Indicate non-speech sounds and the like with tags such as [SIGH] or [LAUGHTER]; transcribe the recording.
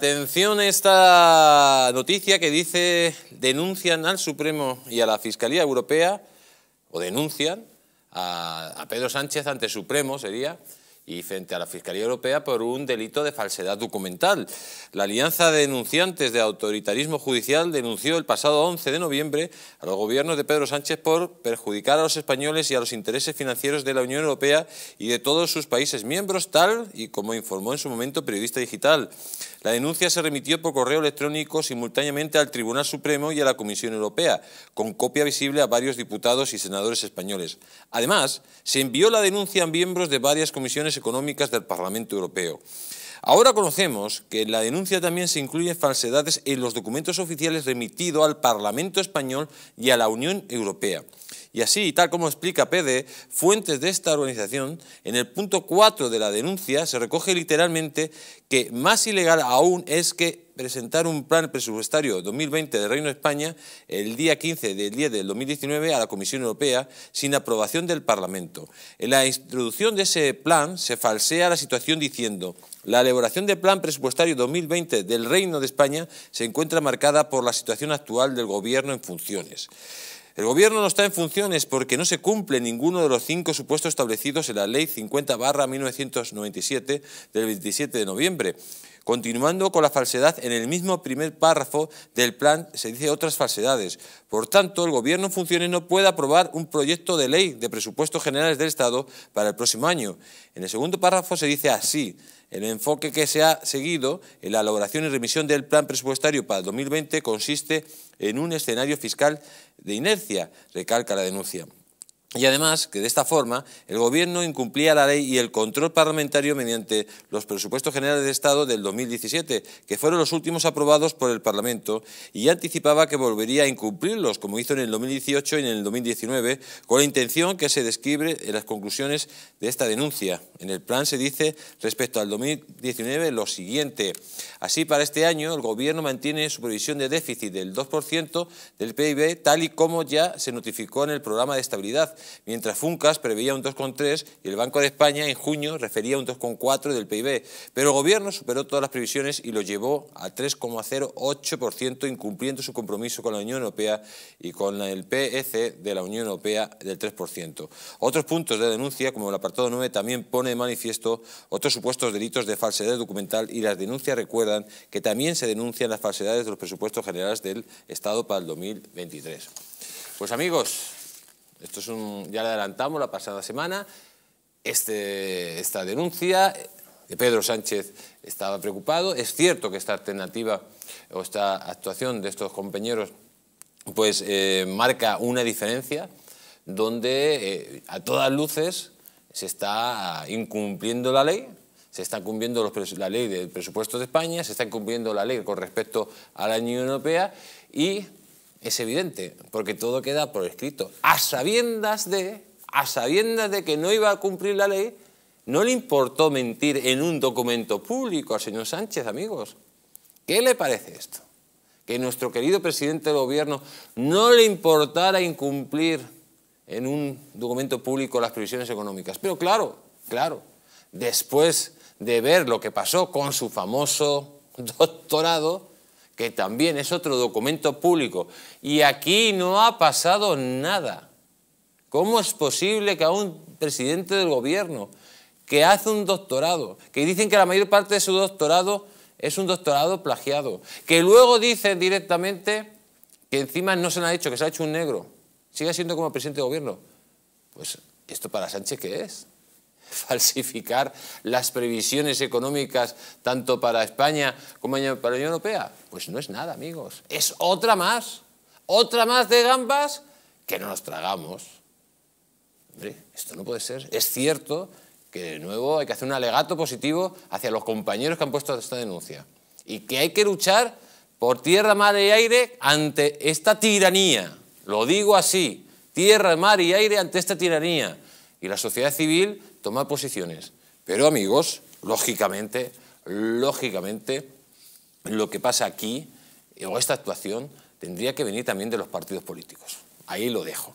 Atención a esta noticia que dice denuncian al Supremo y a la Fiscalía Europea, o denuncian a, Pedro Sánchez ante Supremo, sería, y frente a la Fiscalía Europea por un delito de falsedad documental. La Alianza de Denunciantes de Autoritarismo Judicial denunció el pasado 11 de noviembre a los gobiernos de Pedro Sánchez por perjudicar a los españoles y a los intereses financieros de la Unión Europea y de todos sus países miembros, tal y como informó en su momento Periodista Digital. La denuncia se remitió por correo electrónico simultáneamente al Tribunal Supremo y a la Comisión Europea, con copia visible a varios diputados y senadores españoles. Además, se envió la denuncia a miembros de varias comisiones económicas del Parlamento Europeo. Ahora conocemos que en la denuncia también se incluyen falsedades en los documentos oficiales remitidos al Parlamento español y a la Unión Europea. Y así, tal como explica PD, fuentes de esta organización, en el punto 4 de la denuncia se recoge literalmente que más ilegal aún es que presentar un plan presupuestario 2020 del Reino de España el día 15 del 10 del 2019 a la Comisión Europea sin aprobación del Parlamento. En la introducción de ese plan se falsea la situación diciendo la elaboración del Plan Presupuestario 2020 del Reino de España se encuentra marcada por la situación actual del Gobierno en funciones. El Gobierno no está en funciones porque no se cumple ninguno de los cinco supuestos establecidos en la Ley 50-1997 del 27 de noviembre, Continuando con la falsedad, en el mismo primer párrafo del plan se dice otras falsedades. Por tanto, el Gobierno en funciones no puede aprobar un proyecto de ley de presupuestos generales del Estado para el próximo año. En el segundo párrafo se dice así. El enfoque que se ha seguido en la elaboración y remisión del plan presupuestario para 2020 consiste en un escenario fiscal de inercia, recalca la denuncia. Y además que de esta forma el Gobierno incumplía la ley y el control parlamentario mediante los presupuestos generales de Estado del 2017, que fueron los últimos aprobados por el Parlamento, y anticipaba que volvería a incumplirlos, como hizo en el 2018 y en el 2019, con la intención que se describe en las conclusiones de esta denuncia. En el plan se dice respecto al 2019 lo siguiente. Así, para este año, el Gobierno mantiene su previsión de déficit del 2% del PIB, tal y como ya se notificó en el programa de estabilidad mientras Funcas preveía un 2,3 y el Banco de España en junio refería un 2,4 del PIB, pero el Gobierno superó todas las previsiones y lo llevó a 3,08%, incumpliendo su compromiso con la Unión Europea y con el PEC de la Unión Europea del 3%. Otros puntos de denuncia, como el apartado 9, también pone de manifiesto otros supuestos delitos de falsedad documental y las denuncias recuerdan que también se denuncian las falsedades de los presupuestos generales del Estado para el 2023. Pues amigos, esto es un, ya le adelantamos la pasada semana. Este, esta denuncia de eh, Pedro Sánchez estaba preocupado. Es cierto que esta alternativa o esta actuación de estos compañeros pues eh, marca una diferencia donde eh, a todas luces se está incumpliendo la ley, se está cumpliendo la ley del presupuesto de España, se está incumpliendo la ley con respecto a la Unión Europea y es evidente, porque todo queda por escrito. A sabiendas de, a sabiendas de que no iba a cumplir la ley, no le importó mentir en un documento público al señor Sánchez, amigos. ¿Qué le parece esto? Que nuestro querido presidente del gobierno no le importara incumplir en un documento público las previsiones económicas. Pero claro, claro, después de ver lo que pasó con su famoso [LAUGHS] doctorado, que también es otro documento público. Y aquí no ha pasado nada. ¿Cómo es posible que a un presidente del gobierno que hace un doctorado, que dicen que la mayor parte de su doctorado es un doctorado plagiado, que luego dicen directamente que encima no se le ha hecho, que se ha hecho un negro, siga siendo como presidente del gobierno? Pues, ¿esto para Sánchez qué es? [LAUGHS] falsificar las previsiones económicas tanto para España como para la Unión Europea? Pues no es nada, amigos. Es otra más. Otra más de gambas que no nos tragamos. Hombre, esto no puede ser. Es cierto que de nuevo hay que hacer un alegato positivo hacia los compañeros que han puesto esta denuncia y que hay que luchar por tierra, mar y aire ante esta tiranía. Lo digo así, tierra, mar y aire ante esta tiranía. Y la sociedad civil Tomar posiciones. Pero amigos, lógicamente, lógicamente, lo que pasa aquí o esta actuación tendría que venir también de los partidos políticos. Ahí lo dejo.